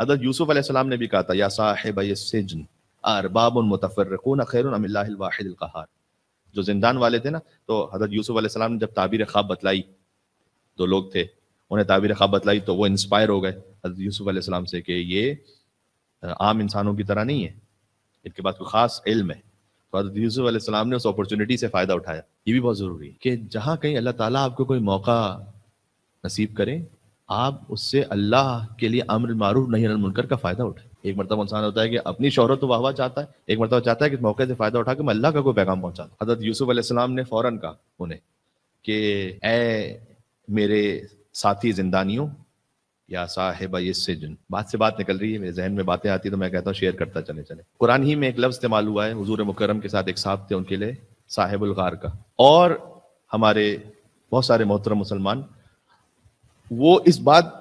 हजरत यूसुफ अलैहिस्सलाम ने भी कहा था या साहिब सिजन अरबाब मुतफ़रकून खैर कहार जो जिंदान वाले थे ना तो हजरत यूसुफ अलैहिस्सलाम ने जब ताबीर ख्वाब बतलाई दो लोग थे उन्हें ताबीर ख्वाब बतलाई तो वो इंस्पायर हो गए हजरत यूसुफ अलैहिस्सलाम से कि ये आम इंसानों की तरह नहीं है इनके पास कोई ख़ास इल्म है तो हजरत यूसुफ अलैहिस्सलाम ने उस अपॉर्चुनिटी से फ़ायदा उठाया ये भी बहुत ज़रूरी है कि जहाँ कहीं अल्लाह ताला आपको कोई मौका नसीब करें आप उससे अल्लाह के लिए अमर मारूफ नहीं मुनकर का फ़ायदा उठाए एक मरतब इंसान होता है कि अपनी शोहरत तो वाहवा चाहता है एक मरतबा चाहता है कि मौके से फ़ायदा उठा के मैं अल्लाह का कोई पैगाम पहुँचा हजरत यूसुफ अलैहिस्सलाम ने फ़ौरन कहा उन्हें कि ऐ मेरे साथी जिंदानियों या साहिब इससे जिन बात से बात निकल रही है मेरे जहन में बातें आती तो मैं कहता हूँ शेयर करता चले चले कुरान ही में एक लफ्ज़ इस्तेमाल हुआ है हजूर मुकरम के साथ एक साहब थे उनके लिए साहेबुल गार का और हमारे बहुत सारे मोहतरम मुसलमान वो इस बात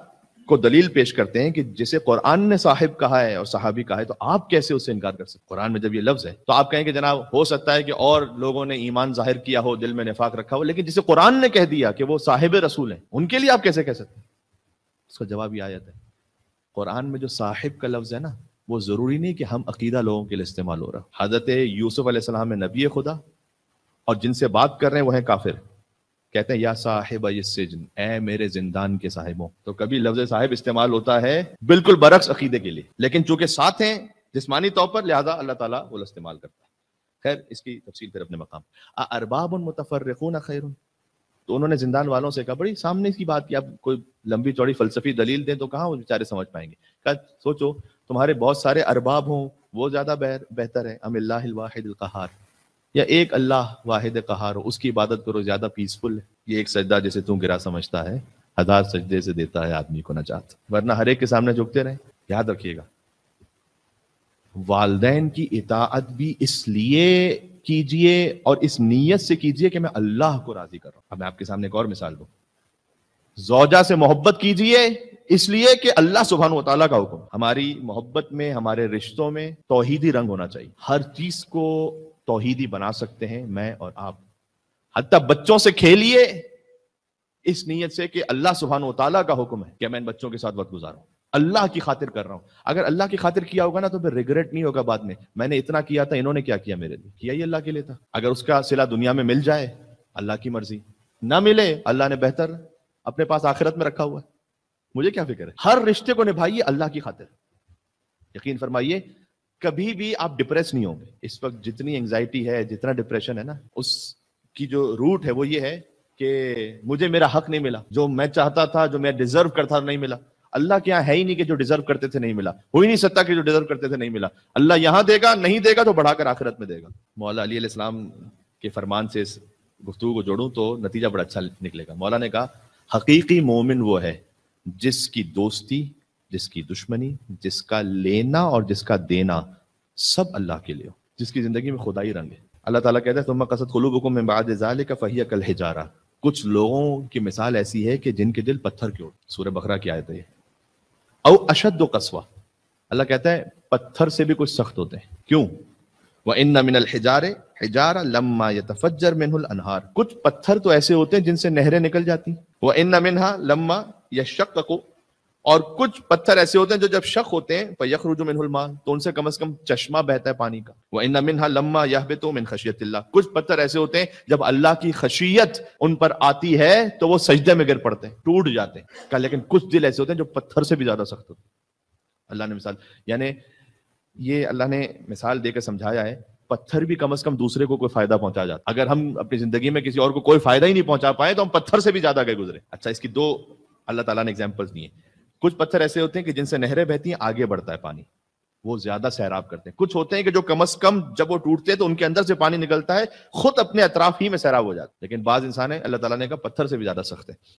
को दलील पेश करते हैं कि जिसे कुरान ने साहिब कहा है और साहबी कहा है तो आप कैसे उससे इनकार कर सकते कुरान में जब ये लफ्ज है तो आप कहेंगे जनाब हो सकता है कि और लोगों ने ईमान जाहिर किया हो दिल में निफाक रखा हो लेकिन जिसे कुरान ने कह दिया कि वो साहिब रसूल हैं उनके लिए आप कैसे कह सकते हैं उसका जवाब ये आयत है कुरान में जो साहिब का लफ्ज है ना वो जरूरी नहीं कि हम अकीदा लोगों के लिए इस्तेमाल हो रहा हजरत यूसुफ ने नबी खुदा और जिनसे बात कर रहे हैं वह हैं काफिर कहते हैं या साहिब सिजन ए मेरे जिंदान के साहिबों तो कभी लफ्ज साहिब इस्तेमाल होता है बिल्कुल बरक्स अकीदे के लिए लेकिन चूंकि साथ हैं जिसमानी तौर पर लिहाजा अल्लाह ताला वो इस्तेमाल करता है खैर इसकी तफसील फिर अपने मकाम अरबाब मुतफरखून खैर तो उन्होंने जिंदान वालों से कहा बड़ी सामने की बात की आप कोई लंबी चौड़ी फलसफी दलील दें तो कहाँ वो बेचारे समझ पाएंगे कहा सोचो तुम्हारे बहुत सारे अरबाब हों वो ज़्यादा बेहतर है अमिल्लाहिल कहार या एक अल्लाह वाहिद कहार हो उसकी इबादत करो ज्यादा पीसफुल है ये एक सजदा जैसे तू गिरा समझता है हजार सजदे से देता है आदमी को नजात वरना हर एक के सामने झुकते रहे याद रखिएगा वालदेन की इताअत भी इसलिए कीजिए और इस नीयत से कीजिए कि मैं अल्लाह को राजी कर रहा हूं अब मैं आपके सामने एक और मिसाल दू जोजा से मोहब्बत कीजिए इसलिए कि अल्लाह सुबहान तला का हुक्म हमारी मोहब्बत में हमारे रिश्तों में तोहदी रंग होना चाहिए हर चीज को तोहीदी बना सकते हैं मैं और आप हती बच्चों से खेलिए इस नीयत से कि अल्लाह सुबहान तला का हुक्म है कि मैं इन बच्चों के साथ वक्त गुजारूं अल्लाह की खातिर कर रहा हूं अगर अल्लाह की खातिर किया होगा ना तो फिर रिग्रेट नहीं होगा बाद में मैंने इतना किया था इन्होंने क्या किया मेरे लिए किया ही अल्लाह के लिए था अगर उसका सिला दुनिया में मिल जाए अल्लाह की मर्जी ना मिले अल्लाह ने बेहतर अपने पास आखिरत में रखा हुआ है मुझे क्या फिक्र है हर रिश्ते को निभाइए अल्लाह की खातिर यकीन फरमाइए कभी भी आप डिप्रेस नहीं होंगे इस वक्त जितनी एंजाइटी है जितना डिप्रेशन है ना उसकी जो रूट है वो ये है कि मुझे मेरा हक नहीं मिला जो मैं चाहता था जो मैं डिजर्व करता नहीं मिला अल्लाह के यहाँ है ही नहीं कि जो डिजर्व करते थे नहीं मिला हो ही नहीं सकता कि जो डिजर्व करते थे नहीं मिला अल्लाह यहाँ देगा नहीं देगा तो बढ़ाकर आखिरत में देगा मौला अली इस्लाम के फरमान से इस गुफ्तु को जोड़ू तो नतीजा बड़ा अच्छा निकलेगा मौला ने कहा हकीकी मोमिन वो है जिसकी दोस्ती जिसकी दुश्मनी जिसका लेना और जिसका देना सब अल्लाह के लिए हो जिसकी ज़िंदगी में खुदाई रंग है अल्लाह ताला कहता है तुम कसद कलूब को बाद का फ़हिया कल हिजारा कुछ लोगों की मिसाल ऐसी है कि जिनके दिल पत्थर के हो सूर्य बकरा की आयत है औ अशद कस्वा अल्लाह कहता है पत्थर से भी कुछ सख्त होते हैं क्यों वह इन नमिनल हिजारे हिजारा लम्मा तफजर मिनहुल अनहार कुछ पत्थर तो ऐसे होते हैं जिनसे नहरें निकल जाती वह इन नमिनहा लम्मा या शक को और कुछ पत्थर ऐसे होते हैं जो जब शक होते हैं फयक रुजुमा तो उनसे कम से कम चश्मा बहता है पानी का वह इन मिन लम्मा यह बे तो मिन खशियत कुछ पत्थर ऐसे होते हैं जब अल्लाह की खशियत उन पर आती है तो वो सजदे में गिर पड़ते हैं टूट जाते हैं क्या लेकिन कुछ दिल ऐसे होते हैं जो पत्थर से भी ज्यादा सख्त होते हैं अल्लाह ने मिसाल यानी ये अल्लाह ने मिसाल देकर समझाया है पत्थर भी कम से कम दूसरे को कोई फायदा पहुंचा जाता अगर हम अपनी जिंदगी में किसी और को कोई फायदा ही नहीं पहुंचा पाए तो हम पत्थर से भी ज्यादा गए गुजरे अच्छा इसकी दो अल्लाह तला ने एग्जाम्पल्स दिए कुछ पत्थर ऐसे होते हैं कि जिनसे नहरें बहती हैं आगे बढ़ता है पानी वो ज्यादा सैराब करते हैं कुछ होते हैं कि जो कम अज कम जब वो टूटते हैं तो उनके अंदर से पानी निकलता है खुद अपने अतराफ ही में सैराब हो जाता है लेकिन बाज इंसान है अल्लाह तला ने कहा पत्थर से भी ज्यादा सख्त है